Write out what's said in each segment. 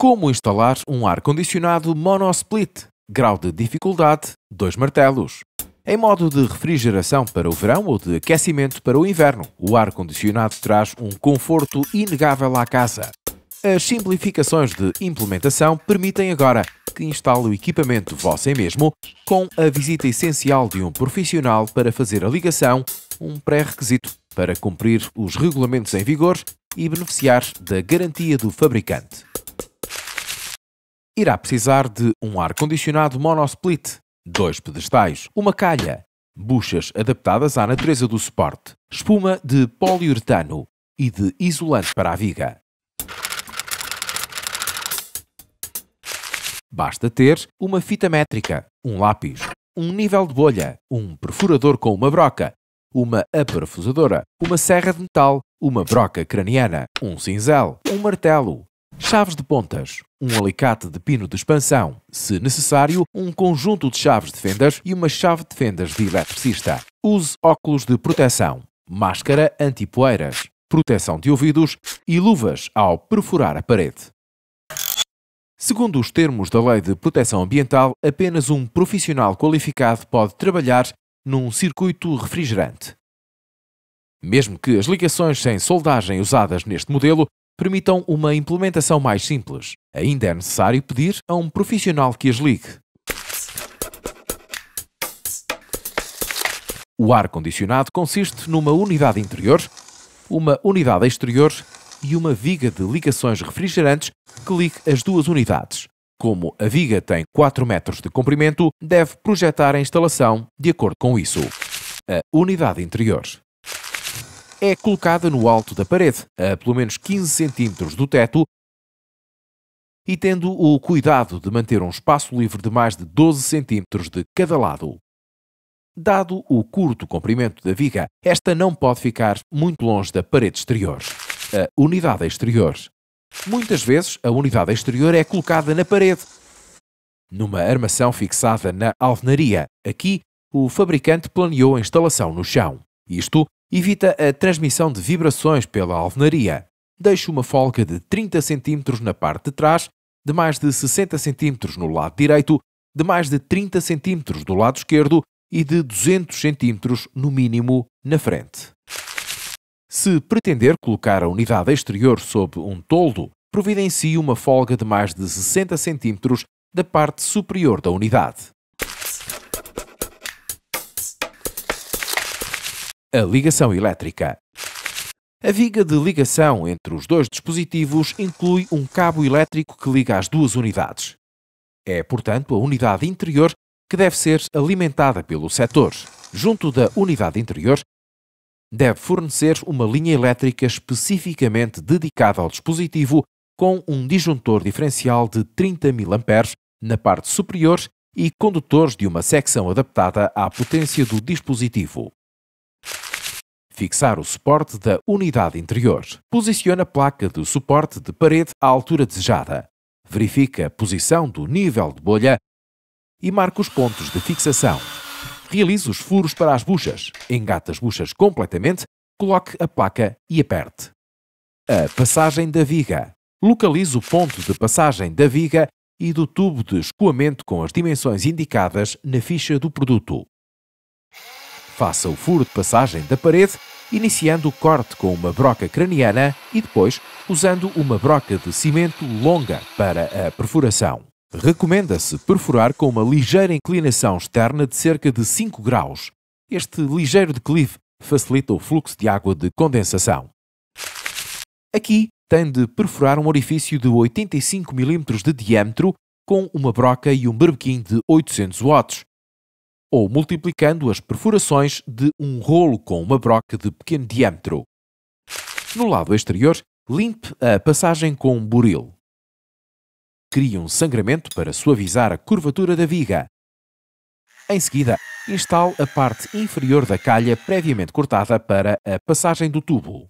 Como instalar um ar-condicionado monosplit, grau de dificuldade, dois martelos. Em modo de refrigeração para o verão ou de aquecimento para o inverno, o ar-condicionado traz um conforto inegável à casa. As simplificações de implementação permitem agora que instale o equipamento você mesmo, com a visita essencial de um profissional para fazer a ligação, um pré-requisito para cumprir os regulamentos em vigor e beneficiar da garantia do fabricante irá precisar de um ar-condicionado monosplit, dois pedestais, uma calha, buchas adaptadas à natureza do suporte, espuma de poliuretano e de isolante para a viga. Basta ter uma fita métrica, um lápis, um nível de bolha, um perfurador com uma broca, uma aparafusadora, uma serra de metal, uma broca craniana, um cinzel, um martelo, Chaves de pontas, um alicate de pino de expansão, se necessário, um conjunto de chaves de fendas e uma chave de fendas de eletricista. Use óculos de proteção, máscara antipoeiras, proteção de ouvidos e luvas ao perfurar a parede. Segundo os termos da Lei de Proteção Ambiental, apenas um profissional qualificado pode trabalhar num circuito refrigerante. Mesmo que as ligações sem soldagem usadas neste modelo permitam uma implementação mais simples. Ainda é necessário pedir a um profissional que as ligue. O ar-condicionado consiste numa unidade interior, uma unidade exterior e uma viga de ligações refrigerantes que ligue as duas unidades. Como a viga tem 4 metros de comprimento, deve projetar a instalação de acordo com isso. A unidade interior é colocada no alto da parede, a pelo menos 15 centímetros do teto, e tendo o cuidado de manter um espaço livre de mais de 12 centímetros de cada lado. Dado o curto comprimento da viga, esta não pode ficar muito longe da parede exterior. A unidade exterior. Muitas vezes, a unidade exterior é colocada na parede, numa armação fixada na alvenaria. Aqui, o fabricante planeou a instalação no chão. Isto evita a transmissão de vibrações pela alvenaria. Deixa uma folga de 30 cm na parte de trás, de mais de 60 cm no lado direito, de mais de 30 cm do lado esquerdo e de 200 cm no mínimo na frente. Se pretender colocar a unidade exterior sob um toldo, providencie uma folga de mais de 60 cm da parte superior da unidade. a ligação elétrica. A viga de ligação entre os dois dispositivos inclui um cabo elétrico que liga as duas unidades. É, portanto, a unidade interior que deve ser alimentada pelo setor. Junto da unidade interior, deve fornecer uma linha elétrica especificamente dedicada ao dispositivo com um disjuntor diferencial de 30.000 amperes na parte superior e condutores de uma secção adaptada à potência do dispositivo fixar o suporte da unidade interior. Posicione a placa do suporte de parede à altura desejada. Verifique a posição do nível de bolha e marque os pontos de fixação. Realize os furos para as buchas, Engata as buchas completamente, coloque a placa e aperte. A passagem da viga. Localize o ponto de passagem da viga e do tubo de escoamento com as dimensões indicadas na ficha do produto. Faça o furo de passagem da parede iniciando o corte com uma broca craniana e depois usando uma broca de cimento longa para a perfuração. Recomenda-se perfurar com uma ligeira inclinação externa de cerca de 5 graus. Este ligeiro declive facilita o fluxo de água de condensação. Aqui tem de perfurar um orifício de 85 mm de diâmetro com uma broca e um berbequim de 800 watts, ou multiplicando as perfurações de um rolo com uma broca de pequeno diâmetro. No lado exterior, limpe a passagem com um buril. Crie um sangramento para suavizar a curvatura da viga. Em seguida, instale a parte inferior da calha previamente cortada para a passagem do tubo.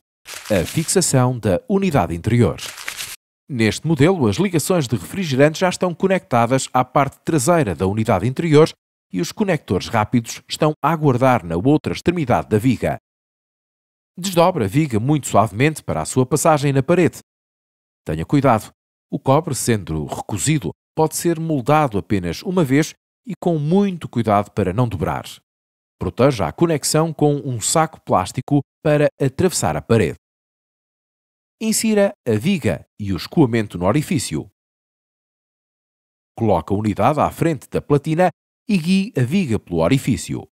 A fixação da unidade interior. Neste modelo, as ligações de refrigerante já estão conectadas à parte traseira da unidade interior e os conectores rápidos estão a aguardar na outra extremidade da viga. Desdobra a viga muito suavemente para a sua passagem na parede. Tenha cuidado, o cobre, sendo recosido, pode ser moldado apenas uma vez e com muito cuidado para não dobrar. Proteja a conexão com um saco plástico para atravessar a parede. Insira a viga e o escoamento no orifício. Coloca a unidade à frente da platina e guie a viga pelo orifício.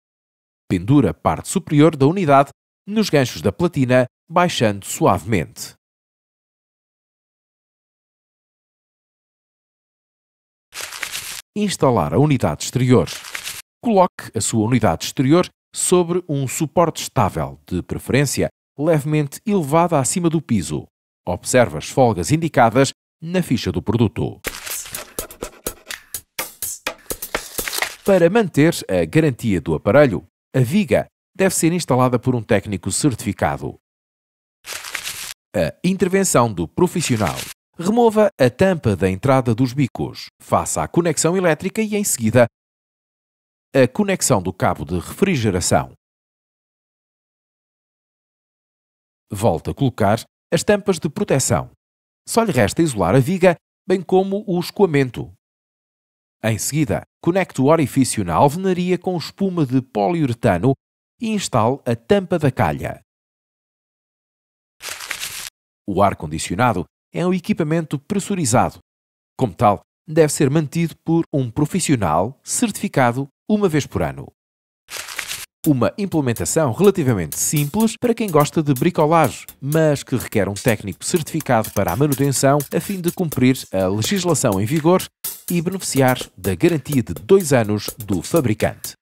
Pendura a parte superior da unidade nos ganchos da platina, baixando suavemente. Instalar a unidade exterior. Coloque a sua unidade exterior sobre um suporte estável, de preferência levemente elevada acima do piso. Observe as folgas indicadas na ficha do produto. Para manter a garantia do aparelho, a viga deve ser instalada por um técnico certificado. A intervenção do profissional. Remova a tampa da entrada dos bicos, faça a conexão elétrica e, em seguida, a conexão do cabo de refrigeração. Volta a colocar as tampas de proteção. Só lhe resta isolar a viga, bem como o escoamento, em seguida, conecte o orifício na alvenaria com espuma de poliuretano e instale a tampa da calha. O ar-condicionado é um equipamento pressurizado. Como tal, deve ser mantido por um profissional certificado uma vez por ano. Uma implementação relativamente simples para quem gosta de bricolagem, mas que requer um técnico certificado para a manutenção a fim de cumprir a legislação em vigor e beneficiar da garantia de dois anos do fabricante.